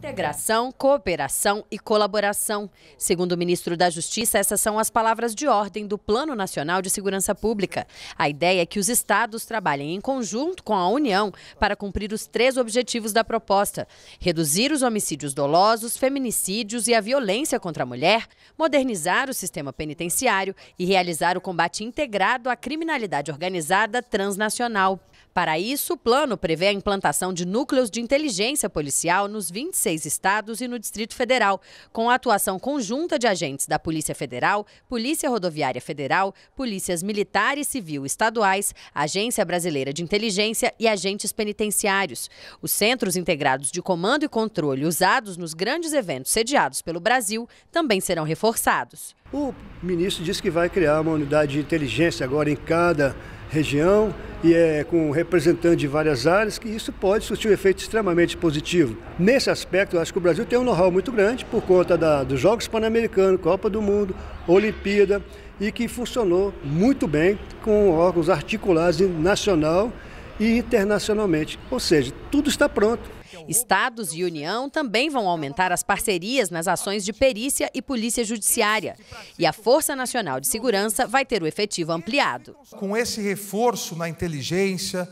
Integração, cooperação e colaboração. Segundo o ministro da Justiça, essas são as palavras de ordem do Plano Nacional de Segurança Pública. A ideia é que os estados trabalhem em conjunto com a União para cumprir os três objetivos da proposta: reduzir os homicídios dolosos, feminicídios e a violência contra a mulher, modernizar o sistema penitenciário e realizar o combate integrado à criminalidade organizada transnacional. Para isso, o plano prevê a implantação de núcleos de inteligência policial nos 26 estados e no Distrito Federal, com a atuação conjunta de agentes da Polícia Federal, Polícia Rodoviária Federal, Polícias Militar e Civil Estaduais, Agência Brasileira de Inteligência e agentes penitenciários. Os centros integrados de comando e controle usados nos grandes eventos sediados pelo Brasil também serão reforçados. O ministro disse que vai criar uma unidade de inteligência agora em cada região e é com representantes de várias áreas, que isso pode surtir um efeito extremamente positivo. Nesse aspecto, eu acho que o Brasil tem um know-how muito grande por conta da, dos Jogos Pan-Americanos, Copa do Mundo, Olimpíada, e que funcionou muito bem com órgãos articulados nacional e internacionalmente. Ou seja, tudo está pronto. Estados e União também vão aumentar as parcerias nas ações de perícia e polícia judiciária. E a Força Nacional de Segurança vai ter o efetivo ampliado. Com esse reforço na inteligência,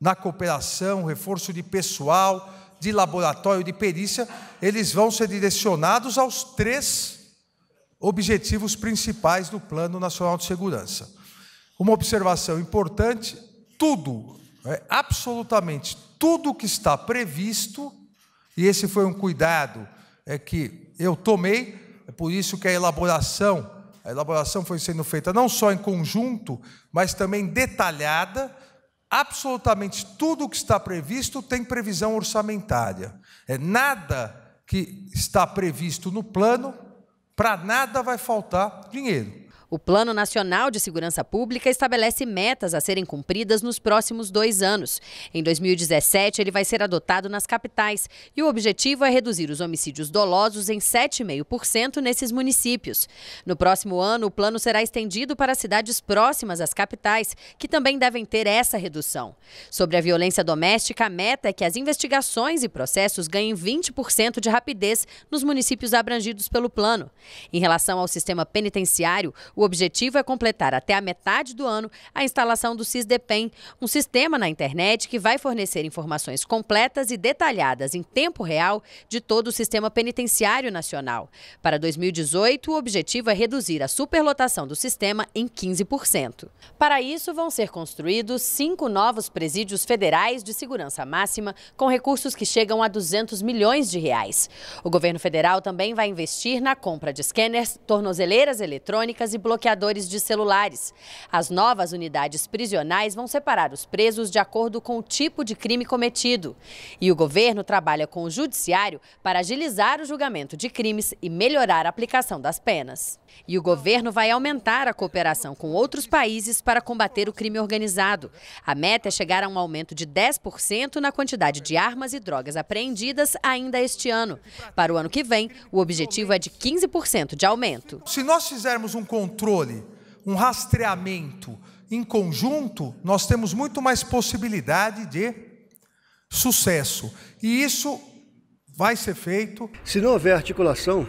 na cooperação, reforço de pessoal, de laboratório, de perícia, eles vão ser direcionados aos três objetivos principais do Plano Nacional de Segurança. Uma observação importante: tudo, é, absolutamente tudo o que está previsto, e esse foi um cuidado é que eu tomei, é por isso que a elaboração, a elaboração foi sendo feita não só em conjunto, mas também detalhada. Absolutamente tudo o que está previsto tem previsão orçamentária. É nada que está previsto no plano, para nada vai faltar dinheiro. O Plano Nacional de Segurança Pública estabelece metas a serem cumpridas nos próximos dois anos. Em 2017, ele vai ser adotado nas capitais e o objetivo é reduzir os homicídios dolosos em 7,5% nesses municípios. No próximo ano, o plano será estendido para cidades próximas às capitais, que também devem ter essa redução. Sobre a violência doméstica, a meta é que as investigações e processos ganhem 20% de rapidez nos municípios abrangidos pelo plano. Em relação ao sistema penitenciário, o o objetivo é completar até a metade do ano a instalação do SISDEPEN, um sistema na internet que vai fornecer informações completas e detalhadas em tempo real de todo o sistema penitenciário nacional. Para 2018, o objetivo é reduzir a superlotação do sistema em 15%. Para isso, vão ser construídos cinco novos presídios federais de segurança máxima, com recursos que chegam a 200 milhões de reais. O governo federal também vai investir na compra de scanners, tornozeleiras eletrônicas e bloqueadores de celulares. As novas unidades prisionais vão separar os presos de acordo com o tipo de crime cometido. E o governo trabalha com o judiciário para agilizar o julgamento de crimes e melhorar a aplicação das penas. E o governo vai aumentar a cooperação com outros países para combater o crime organizado. A meta é chegar a um aumento de 10% na quantidade de armas e drogas apreendidas ainda este ano. Para o ano que vem, o objetivo é de 15% de aumento. Se nós fizermos um controle controle, um rastreamento em conjunto, nós temos muito mais possibilidade de sucesso. E isso vai ser feito. Se não houver articulação,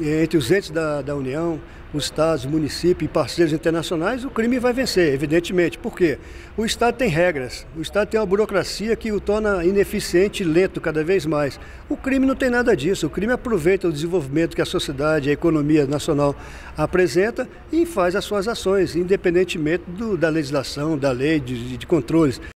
é, entre os entes da, da União, os estados, o município e parceiros internacionais, o crime vai vencer, evidentemente. Por quê? O Estado tem regras, o Estado tem uma burocracia que o torna ineficiente e lento cada vez mais. O crime não tem nada disso. O crime aproveita o desenvolvimento que a sociedade, a economia nacional apresenta e faz as suas ações, independentemente do, da legislação, da lei, de, de controles.